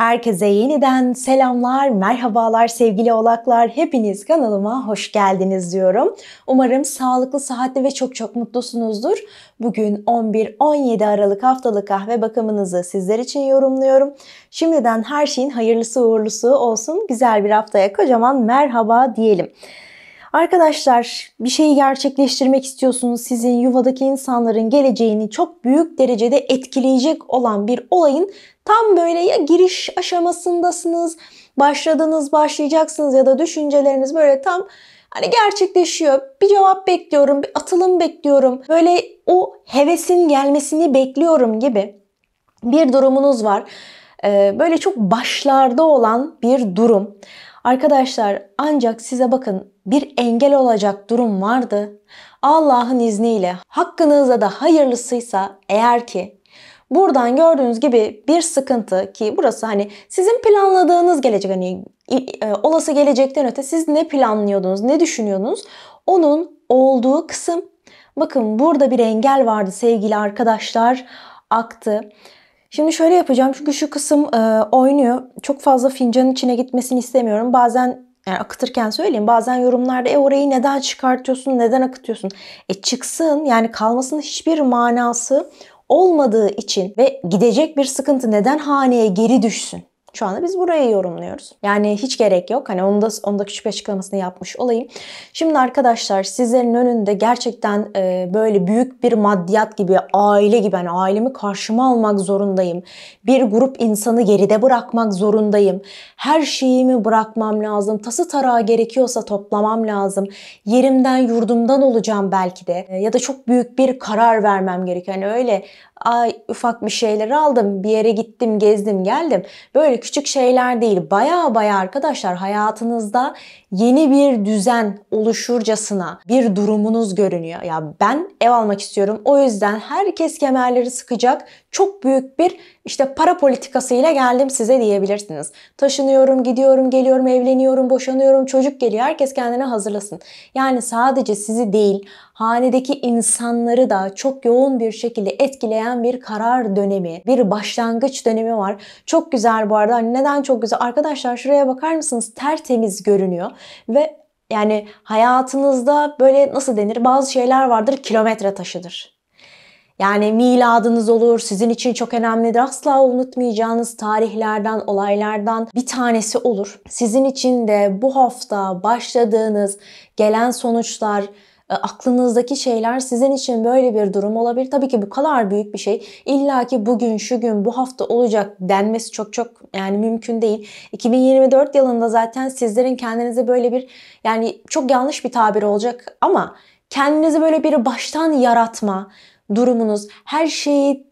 Herkese yeniden selamlar, merhabalar sevgili oğlaklar. Hepiniz kanalıma hoş geldiniz diyorum. Umarım sağlıklı, sıhhatli ve çok çok mutlusunuzdur. Bugün 11-17 Aralık haftalık kahve bakımınızı sizler için yorumluyorum. Şimdiden her şeyin hayırlısı uğurlusu olsun. Güzel bir haftaya kocaman merhaba diyelim. Arkadaşlar bir şeyi gerçekleştirmek istiyorsunuz. Sizin yuvadaki insanların geleceğini çok büyük derecede etkileyecek olan bir olayın tam böyle ya giriş aşamasındasınız, başladınız, başlayacaksınız ya da düşünceleriniz böyle tam hani gerçekleşiyor. Bir cevap bekliyorum, bir atılım bekliyorum. Böyle o hevesin gelmesini bekliyorum gibi bir durumunuz var. Ee, böyle çok başlarda olan bir durum. Arkadaşlar ancak size bakın bir engel olacak durum vardı. Allah'ın izniyle hakkınızda da hayırlısıysa eğer ki buradan gördüğünüz gibi bir sıkıntı ki burası hani sizin planladığınız gelecek hani e, olası gelecekten öte siz ne planlıyordunuz, ne düşünüyordunuz? Onun olduğu kısım. Bakın burada bir engel vardı sevgili arkadaşlar aktı. Şimdi şöyle yapacağım çünkü şu kısım e, oynuyor. Çok fazla fincanın içine gitmesini istemiyorum. Bazen yani akıtırken söyleyin bazen yorumlarda e orayı neden çıkartıyorsun, neden akıtıyorsun? E çıksın yani kalmasının hiçbir manası olmadığı için ve gidecek bir sıkıntı neden haneye geri düşsün? Şu anda biz burayı yorumluyoruz. Yani hiç gerek yok. Hani onda onda küçük açıklamasını yapmış olayım. Şimdi arkadaşlar sizlerin önünde gerçekten e, böyle büyük bir maddiyat gibi, aile gibi hani ailemi karşıma almak zorundayım. Bir grup insanı geride bırakmak zorundayım. Her şeyimi bırakmam lazım. Tası tarağı gerekiyorsa toplamam lazım. Yerimden, yurdumdan olacağım belki de. E, ya da çok büyük bir karar vermem gerekiyor. Hani öyle ay ufak bir şeyler aldım, bir yere gittim, gezdim, geldim. Böyle küçük şeyler değil. Baya baya arkadaşlar hayatınızda yeni bir düzen oluşurcasına bir durumunuz görünüyor. Ya ben ev almak istiyorum. O yüzden herkes kemerleri sıkacak. Çok büyük bir işte para politikasıyla geldim size diyebilirsiniz. Taşınıyorum, gidiyorum, geliyorum, evleniyorum, boşanıyorum, çocuk geliyor. Herkes kendine hazırlasın. Yani sadece sizi değil, hanedeki insanları da çok yoğun bir şekilde etkileyen bir karar dönemi, bir başlangıç dönemi var. Çok güzel bu arada. Hani neden çok güzel? Arkadaşlar şuraya bakar mısınız? Tertemiz görünüyor ve yani hayatınızda böyle nasıl denir? Bazı şeyler vardır kilometre taşıdır. Yani miladınız olur, sizin için çok önemlidir. Asla unutmayacağınız tarihlerden, olaylardan bir tanesi olur. Sizin için de bu hafta başladığınız gelen sonuçlar, e, aklınızdaki şeyler sizin için böyle bir durum olabilir. Tabii ki bu kadar büyük bir şey. İlla ki bugün, şu gün, bu hafta olacak denmesi çok çok yani mümkün değil. 2024 yılında zaten sizlerin kendinize böyle bir yani çok yanlış bir tabir olacak ama kendinizi böyle bir baştan yaratma durumunuz, her şeyi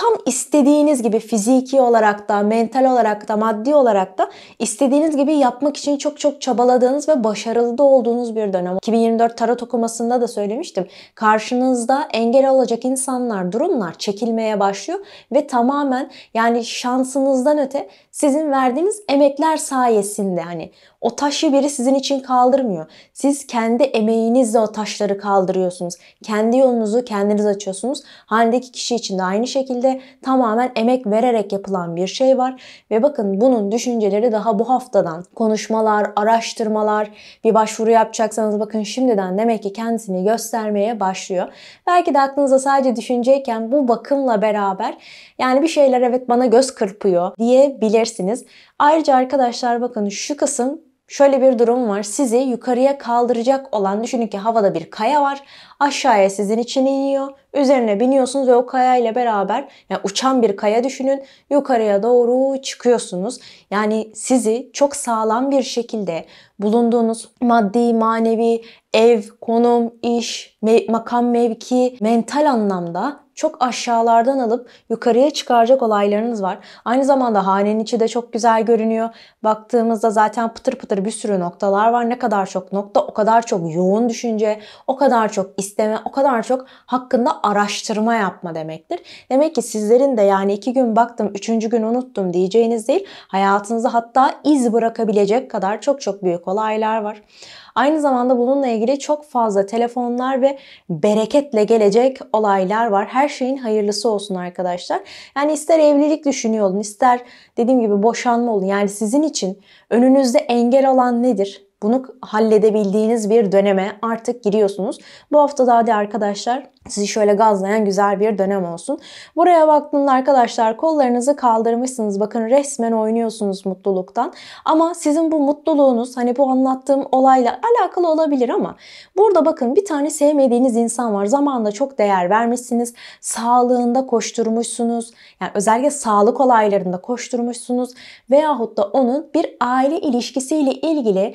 tam istediğiniz gibi fiziki olarak da, mental olarak da, maddi olarak da istediğiniz gibi yapmak için çok çok çabaladığınız ve başarılı da olduğunuz bir dönem. 2024 tarot okumasında da söylemiştim. Karşınızda engel olacak insanlar, durumlar çekilmeye başlıyor ve tamamen yani şansınızdan öte sizin verdiğiniz emekler sayesinde hani o taşı biri sizin için kaldırmıyor. Siz kendi emeğinizle o taşları kaldırıyorsunuz. Kendi yolunuzu kendiniz açıyorsunuz. Halindeki kişi için de aynı şekilde tamamen emek vererek yapılan bir şey var. Ve bakın bunun düşünceleri daha bu haftadan konuşmalar, araştırmalar, bir başvuru yapacaksanız bakın şimdiden demek ki kendisini göstermeye başlıyor. Belki de aklınıza sadece düşünceyken bu bakımla beraber yani bir şeyler evet bana göz kırpıyor diye diyebilirsiniz yapabilirsiniz. Ayrıca arkadaşlar bakın şu kısım Şöyle bir durum var. Sizi yukarıya kaldıracak olan düşünün ki havada bir kaya var. Aşağıya sizin için iniyor. Üzerine biniyorsunuz ve o kaya ile beraber yani uçan bir kaya düşünün. Yukarıya doğru çıkıyorsunuz. Yani sizi çok sağlam bir şekilde bulunduğunuz maddi, manevi, ev, konum, iş, me makam, mevki, mental anlamda çok aşağılardan alıp yukarıya çıkaracak olaylarınız var. Aynı zamanda hanenin içi de çok güzel görünüyor. Baktığımızda zaten pıtır pıtır bir sürü noktalar var. Ne kadar çok nokta o kadar çok yoğun düşünce, o kadar çok isteme, o kadar çok hakkında araştırma yapma demektir. Demek ki sizlerin de yani iki gün baktım, üçüncü gün unuttum diyeceğiniz değil. Hayatınızda hatta iz bırakabilecek kadar çok çok büyük olaylar var. Aynı zamanda bununla ilgili çok fazla telefonlar ve bereketle gelecek olaylar var. Her şeyin hayırlısı olsun arkadaşlar. Yani ister evlilik düşünüyor olun, ister dediğim gibi boşanma olun. Yani sizin için önünüzde engel olan nedir? Bunu halledebildiğiniz bir döneme artık giriyorsunuz. Bu hafta daha de arkadaşlar sizi şöyle gazlayan güzel bir dönem olsun. Buraya baktığında arkadaşlar kollarınızı kaldırmışsınız. Bakın resmen oynuyorsunuz mutluluktan. Ama sizin bu mutluluğunuz hani bu anlattığım olayla alakalı olabilir ama burada bakın bir tane sevmediğiniz insan var. Zamanında çok değer vermişsiniz. Sağlığında koşturmuşsunuz. Yani özellikle sağlık olaylarında koşturmuşsunuz. Veyahut da onun bir aile ilişkisiyle ilgili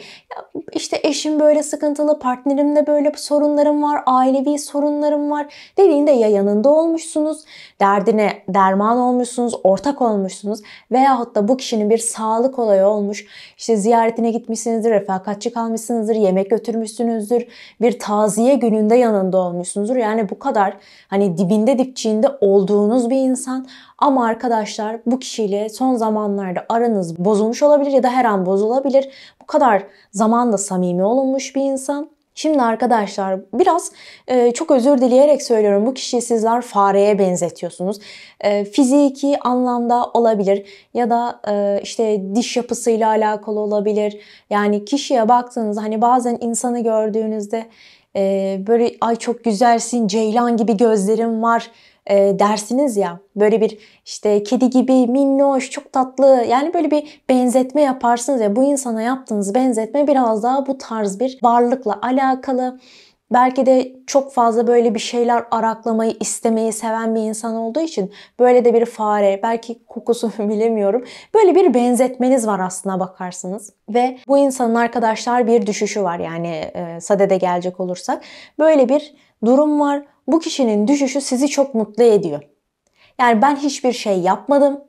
işte eşim böyle sıkıntılı, partnerimde böyle sorunlarım var, ailevi sorunlarım var var. Dediğinde ya yanında olmuşsunuz, derdine derman olmuşsunuz, ortak olmuşsunuz veyahut da bu kişinin bir sağlık olayı olmuş. İşte ziyaretine gitmişsinizdir, refakatçi kalmışsınızdır, yemek götürmüşsünüzdür, bir taziye gününde yanında olmuşsunuzdur. Yani bu kadar hani dibinde dipçiğinde olduğunuz bir insan ama arkadaşlar bu kişiyle son zamanlarda aranız bozulmuş olabilir ya da her an bozulabilir. Bu kadar zamanda samimi olunmuş bir insan Şimdi arkadaşlar biraz e, çok özür dileyerek söylüyorum. Bu kişiyi sizler fareye benzetiyorsunuz. E, fiziki anlamda olabilir ya da e, işte diş yapısıyla alakalı olabilir. Yani kişiye baktığınız hani bazen insanı gördüğünüzde e, böyle ay çok güzelsin, ceylan gibi gözlerim var e, dersiniz ya. Böyle bir işte kedi gibi minnoş, çok tatlı yani böyle bir benzetme yaparsınız ya. Bu insana yaptığınız benzetme biraz daha bu tarz bir varlıkla alakalı. Belki de çok fazla böyle bir şeyler araklamayı, istemeyi seven bir insan olduğu için böyle de bir fare, belki kokusu bilemiyorum. Böyle bir benzetmeniz var aslına bakarsınız. Ve bu insanın arkadaşlar bir düşüşü var yani e, sadede gelecek olursak. Böyle bir durum var bu kişinin düşüşü sizi çok mutlu ediyor. Yani ben hiçbir şey yapmadım.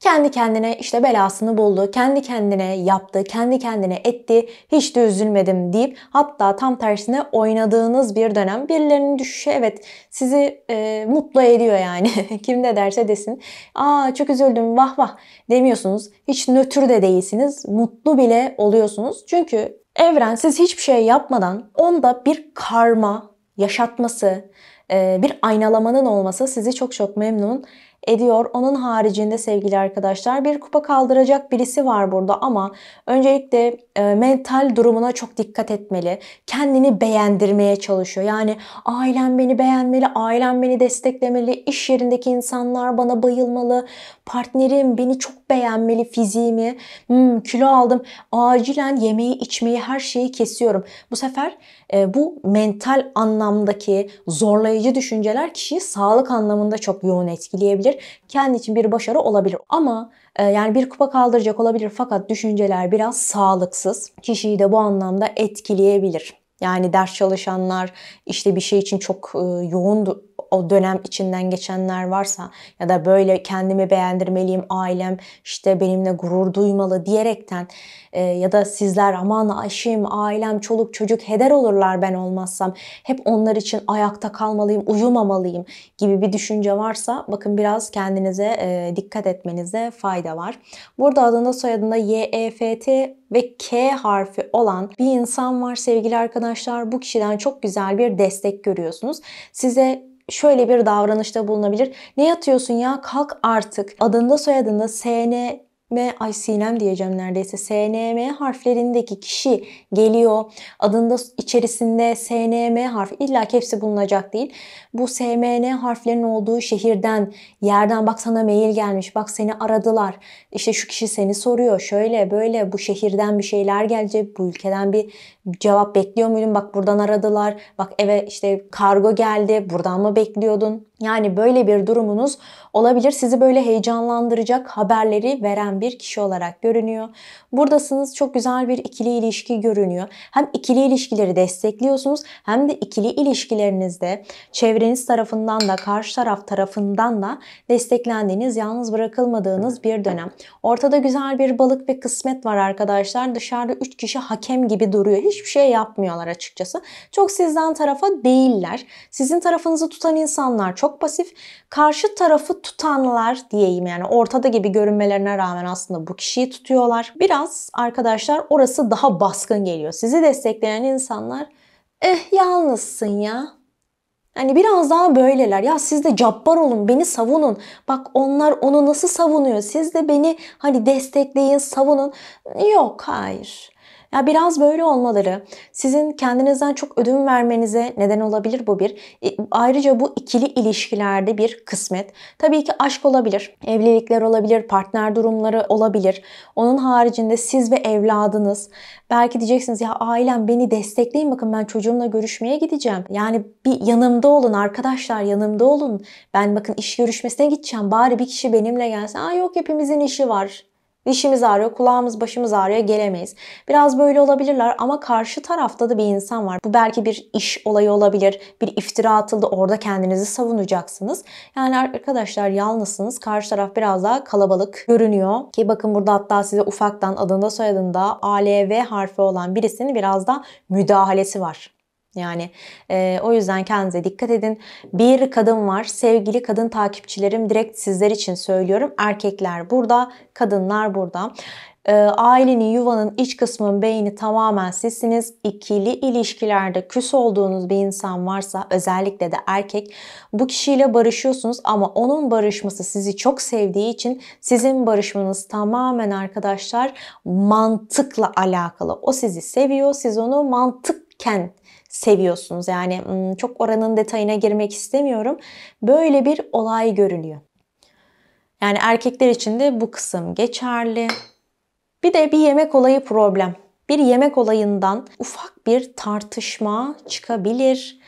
Kendi kendine işte belasını buldu, kendi kendine yaptı, kendi kendine etti, hiç de üzülmedim deyip hatta tam tersine oynadığınız bir dönem birilerinin düşüşü evet sizi e, mutlu ediyor yani. Kim ne derse desin. Aa çok üzüldüm vah vah demiyorsunuz. Hiç nötr de değilsiniz. Mutlu bile oluyorsunuz. Çünkü evren siz hiçbir şey yapmadan onda bir karma yaşatması, ee, bir aynalamanın olması sizi çok çok memnun ediyor. Onun haricinde sevgili arkadaşlar bir kupa kaldıracak birisi var burada ama öncelikle e, mental durumuna çok dikkat etmeli. Kendini beğendirmeye çalışıyor. Yani ailem beni beğenmeli, ailem beni desteklemeli, iş yerindeki insanlar bana bayılmalı, partnerim beni çok beğenmeli fiziğimi, hmm, kilo aldım, acilen yemeği içmeyi her şeyi kesiyorum. Bu sefer e, bu mental anlamdaki zorlayıcı düşünceler kişiyi sağlık anlamında çok yoğun etkileyebilir olabilir. Kendi için bir başarı olabilir ama e, yani bir kupa kaldıracak olabilir fakat düşünceler biraz sağlıksız. Kişiyi de bu anlamda etkileyebilir. Yani ders çalışanlar işte bir şey için çok e, yoğun o dönem içinden geçenler varsa ya da böyle kendimi beğendirmeliyim, ailem işte benimle gurur duymalı diyerekten e, ya da sizler aman eşim, ailem, çoluk çocuk heder olurlar ben olmazsam. Hep onlar için ayakta kalmalıyım, uyumamalıyım gibi bir düşünce varsa bakın biraz kendinize e, dikkat etmenize fayda var. Burada adında soyadında Y E F T ve K harfi olan bir insan var sevgili arkadaşlar. Bu kişiden çok güzel bir destek görüyorsunuz. Size şöyle bir davranışta bulunabilir. Ne yatıyorsun ya kalk artık adında soyadında SN M ay Sinem diyeceğim neredeyse. SNM harflerindeki kişi geliyor. Adında içerisinde SNM harfi illa hepsi bulunacak değil. Bu SMN harflerinin olduğu şehirden, yerden bak sana mail gelmiş, bak seni aradılar. İşte şu kişi seni soruyor. Şöyle böyle bu şehirden bir şeyler gelecek, bu ülkeden bir cevap bekliyor muydun? Bak buradan aradılar. Bak eve işte kargo geldi. Buradan mı bekliyordun? Yani böyle bir durumunuz olabilir. Sizi böyle heyecanlandıracak haberleri veren bir kişi olarak görünüyor. Buradasınız çok güzel bir ikili ilişki görünüyor. Hem ikili ilişkileri destekliyorsunuz hem de ikili ilişkilerinizde çevreniz tarafından da karşı taraf tarafından da desteklendiğiniz, yalnız bırakılmadığınız bir dönem. Ortada güzel bir balık ve kısmet var arkadaşlar. Dışarıda 3 kişi hakem gibi duruyor. Hiçbir şey yapmıyorlar açıkçası. Çok sizden tarafa değiller. Sizin tarafınızı tutan insanlar çok çok pasif. Karşı tarafı tutanlar diyeyim yani ortada gibi görünmelerine rağmen aslında bu kişiyi tutuyorlar. Biraz arkadaşlar orası daha baskın geliyor. Sizi destekleyen insanlar eh yalnızsın ya Hani biraz daha böyleler. Ya siz de cabbar olun, beni savunun. Bak onlar onu nasıl savunuyor? Siz de beni hani destekleyin, savunun. Yok, hayır. Ya biraz böyle olmaları sizin kendinizden çok ödün vermenize neden olabilir bu bir. E, ayrıca bu ikili ilişkilerde bir kısmet. Tabii ki aşk olabilir, evlilikler olabilir, partner durumları olabilir. Onun haricinde siz ve evladınız belki diyeceksiniz ya ailem beni destekleyin bakın ben çocuğumla görüşmeye gideceğim. Yani bir yanımda olun arkadaşlar yanımda olun. Ben bakın iş görüşmesine gideceğim bari bir kişi benimle gelsin. Aa yok hepimizin işi var Dişimiz ağrıyor, kulağımız başımız ağrıyor gelemeyiz. Biraz böyle olabilirler ama karşı tarafta da bir insan var. Bu belki bir iş olayı olabilir. Bir iftira atıldı orada kendinizi savunacaksınız. Yani arkadaşlar yalnızsınız. Karşı taraf biraz daha kalabalık görünüyor. Ki bakın burada hatta size ufaktan adında soyadında A V harfi olan birisinin biraz da müdahalesi var. Yani e, o yüzden kendinize dikkat edin. Bir kadın var. Sevgili kadın takipçilerim direkt sizler için söylüyorum. Erkekler burada, kadınlar burada. E, ailenin, yuvanın iç kısmının beyni tamamen sizsiniz. İkili ilişkilerde küs olduğunuz bir insan varsa özellikle de erkek bu kişiyle barışıyorsunuz ama onun barışması sizi çok sevdiği için sizin barışmanız tamamen arkadaşlar mantıkla alakalı. O sizi seviyor, siz onu mantıkken seviyorsunuz. Yani çok oranın detayına girmek istemiyorum. Böyle bir olay görülüyor. Yani erkekler için de bu kısım geçerli. Bir de bir yemek olayı problem. Bir yemek olayından ufak bir tartışma çıkabilir.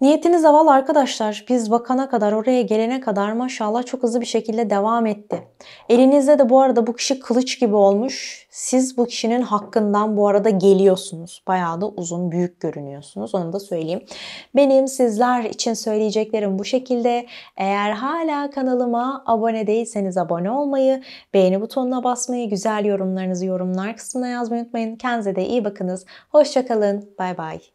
Niyetiniz aval arkadaşlar. Biz bakana kadar oraya gelene kadar maşallah çok hızlı bir şekilde devam etti. Elinizde de bu arada bu kişi kılıç gibi olmuş. Siz bu kişinin hakkından bu arada geliyorsunuz. Bayağı da uzun büyük görünüyorsunuz. Onu da söyleyeyim. Benim sizler için söyleyeceklerim bu şekilde. Eğer hala kanalıma abone değilseniz abone olmayı, beğeni butonuna basmayı, güzel yorumlarınızı yorumlar kısmına yazmayı unutmayın. Kendinize de iyi bakınız. Hoşçakalın. Bay bay.